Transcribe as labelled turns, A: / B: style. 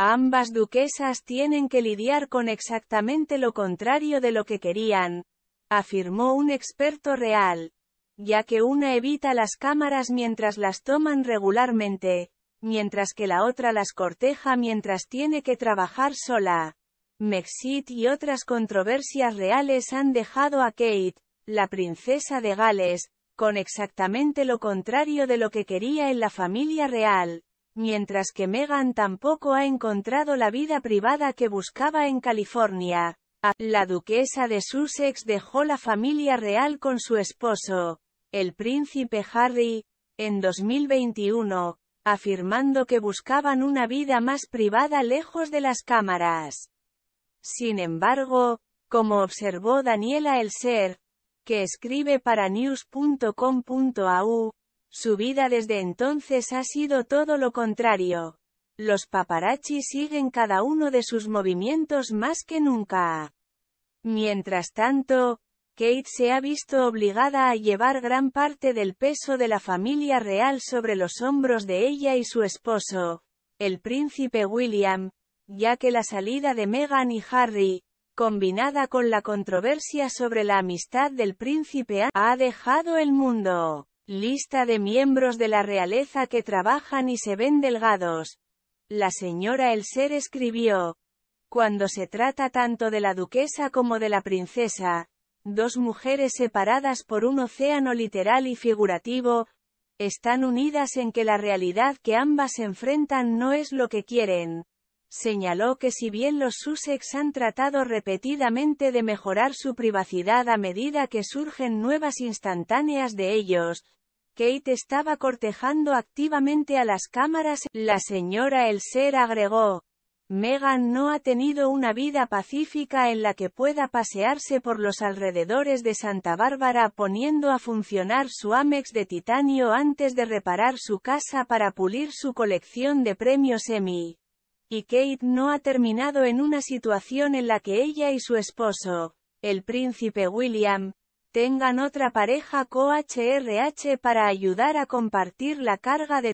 A: Ambas duquesas tienen que lidiar con exactamente lo contrario de lo que querían, afirmó un experto real, ya que una evita las cámaras mientras las toman regularmente, mientras que la otra las corteja mientras tiene que trabajar sola. Mexit y otras controversias reales han dejado a Kate, la princesa de Gales, con exactamente lo contrario de lo que quería en la familia real mientras que Meghan tampoco ha encontrado la vida privada que buscaba en California. La duquesa de Sussex dejó la familia real con su esposo, el príncipe Harry, en 2021, afirmando que buscaban una vida más privada lejos de las cámaras. Sin embargo, como observó Daniela Elser, que escribe para news.com.au, su vida desde entonces ha sido todo lo contrario. Los paparazzi siguen cada uno de sus movimientos más que nunca. Mientras tanto, Kate se ha visto obligada a llevar gran parte del peso de la familia real sobre los hombros de ella y su esposo, el príncipe William, ya que la salida de Meghan y Harry, combinada con la controversia sobre la amistad del príncipe ha dejado el mundo. Lista de miembros de la realeza que trabajan y se ven delgados. La señora El Ser escribió. Cuando se trata tanto de la duquesa como de la princesa, dos mujeres separadas por un océano literal y figurativo, están unidas en que la realidad que ambas enfrentan no es lo que quieren. Señaló que si bien los Sussex han tratado repetidamente de mejorar su privacidad a medida que surgen nuevas instantáneas de ellos, Kate estaba cortejando activamente a las cámaras. La señora Elser agregó, Megan no ha tenido una vida pacífica en la que pueda pasearse por los alrededores de Santa Bárbara poniendo a funcionar su Amex de titanio antes de reparar su casa para pulir su colección de premios Emmy. Y Kate no ha terminado en una situación en la que ella y su esposo, el príncipe William, tengan otra pareja CoHRH para ayudar a compartir la carga de